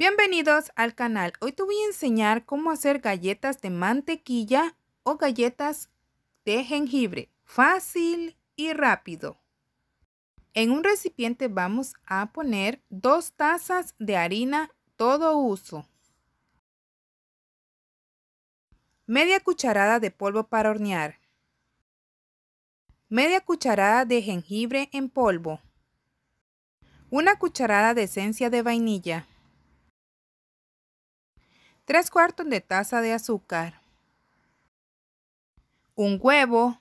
Bienvenidos al canal. Hoy te voy a enseñar cómo hacer galletas de mantequilla o galletas de jengibre. Fácil y rápido. En un recipiente vamos a poner dos tazas de harina todo uso. Media cucharada de polvo para hornear. Media cucharada de jengibre en polvo. Una cucharada de esencia de vainilla. 3 cuartos de taza de azúcar, un huevo,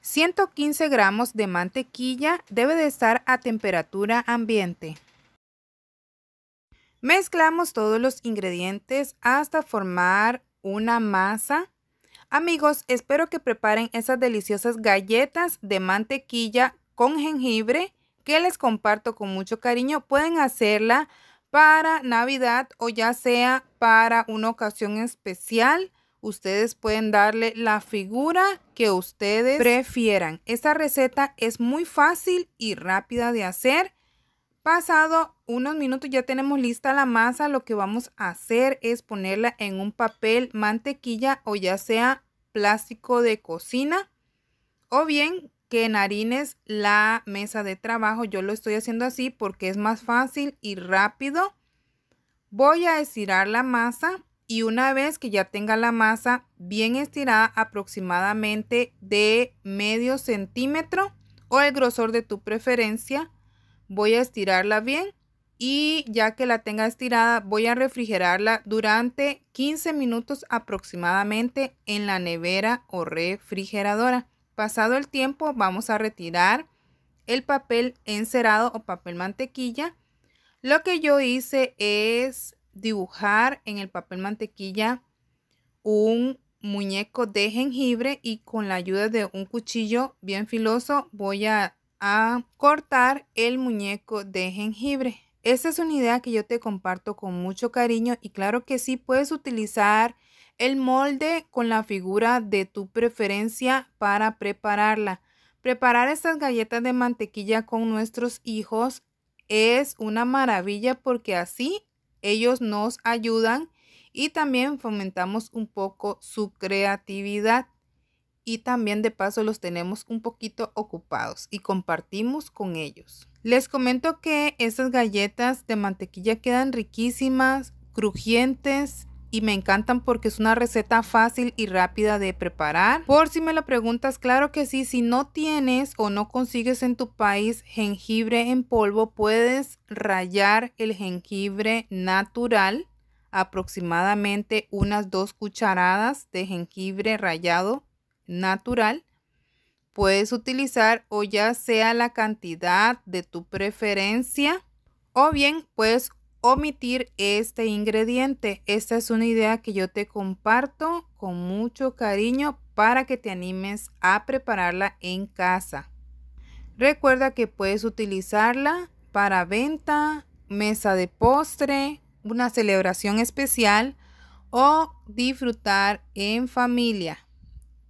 115 gramos de mantequilla debe de estar a temperatura ambiente. Mezclamos todos los ingredientes hasta formar una masa. Amigos, espero que preparen esas deliciosas galletas de mantequilla con jengibre que les comparto con mucho cariño. Pueden hacerla para Navidad o ya sea para una ocasión especial. Ustedes pueden darle la figura que ustedes prefieran. Esta receta es muy fácil y rápida de hacer. Pasado unos minutos ya tenemos lista la masa. Lo que vamos a hacer es ponerla en un papel mantequilla o ya sea plástico de cocina. O bien que narines la mesa de trabajo. Yo lo estoy haciendo así porque es más fácil y rápido. Voy a estirar la masa y una vez que ya tenga la masa bien estirada aproximadamente de medio centímetro o el grosor de tu preferencia, voy a estirarla bien y ya que la tenga estirada voy a refrigerarla durante 15 minutos aproximadamente en la nevera o refrigeradora. Pasado el tiempo vamos a retirar el papel encerado o papel mantequilla. Lo que yo hice es dibujar en el papel mantequilla un muñeco de jengibre y con la ayuda de un cuchillo bien filoso voy a, cortar el muñeco de jengibre. Esa es una idea que yo te comparto con mucho cariño y claro que sí puedes utilizar el molde con la figura de tu preferencia para prepararla. Preparar estas galletas de mantequilla con nuestros hijos es una maravilla porque así ellos nos ayudan y también fomentamos un poco su creatividad y también de paso los tenemos un poquito ocupados y compartimos con ellos. Les comento que estas galletas de mantequilla quedan riquísimas, crujientes y me encantan porque es una receta fácil y rápida de preparar. Por si me lo preguntas, claro que sí, si no tienes o no consigues en tu país jengibre en polvo, puedes rallar el jengibre natural, aproximadamente unas dos cucharadas de jengibre rallado natural. Puedes utilizar o ya sea la cantidad de tu preferencia o bien puedes omitir este ingrediente. Esta es una idea que yo te comparto con mucho cariño para que te animes a prepararla en casa. Recuerda que puedes utilizarla para venta, mesa de postre, una celebración especial o disfrutar en familia.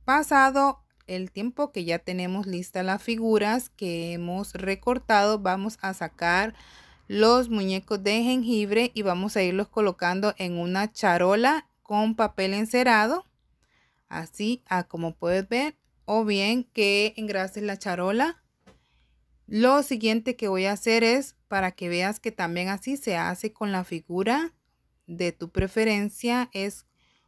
Pasado el tiempo que ya tenemos listas las figuras que hemos recortado, vamos a sacar los muñecos de jengibre y vamos a irlos colocando en una charola con papel encerado, así a ah, como puedes ver, o bien que engrases la charola. Lo siguiente que voy a hacer es para que veas que también así se hace con la figura de tu preferencia es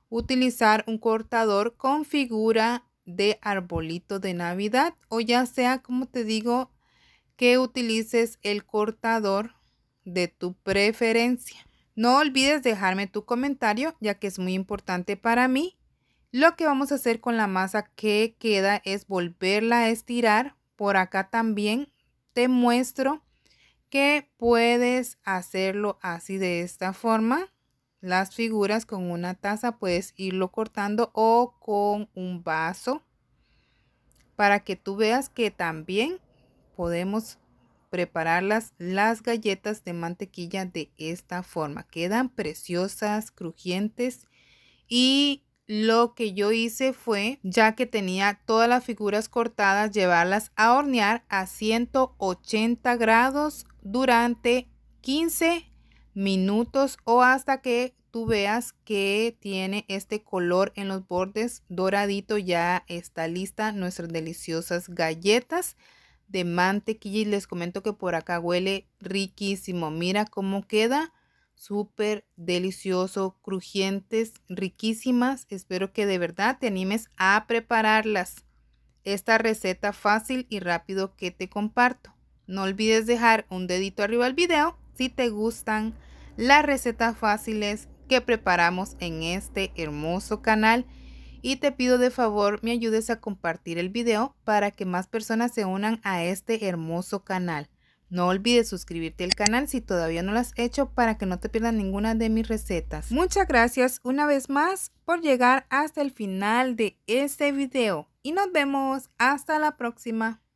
utilizar un cortador con figura de arbolito de navidad o ya sea como te digo que utilices el cortador de tu preferencia. No olvides dejarme tu comentario ya que es muy importante para mí. Lo que vamos a hacer con la masa que queda es volverla a estirar. Por acá también te muestro que puedes hacerlo así de esta forma. Las figuras con una taza puedes irlo cortando o con un vaso para que tú veas que también podemos prepararlas las galletas de mantequilla de esta forma. Quedan preciosas, crujientes y lo que yo hice fue, ya que tenía todas las figuras cortadas, llevarlas a hornear a 180 grados durante 15 minutos o hasta que tú veas que tiene este color en los bordes doradito. Ya está lista nuestras deliciosas galletas de mantequilla y les comento que por acá huele riquísimo. Mira cómo queda, súper delicioso, crujientes, riquísimas. Espero que de verdad te animes a prepararlas. Esta receta fácil y rápido que te comparto. No olvides dejar un dedito arriba al video si te gustan las recetas fáciles que preparamos en este hermoso canal y te pido de favor me ayudes a compartir el video para que más personas se unan a este hermoso canal. No olvides suscribirte al canal si todavía no lo has hecho para que no te pierdas ninguna de mis recetas. Muchas gracias una vez más por llegar hasta el final de este video y nos vemos hasta la próxima.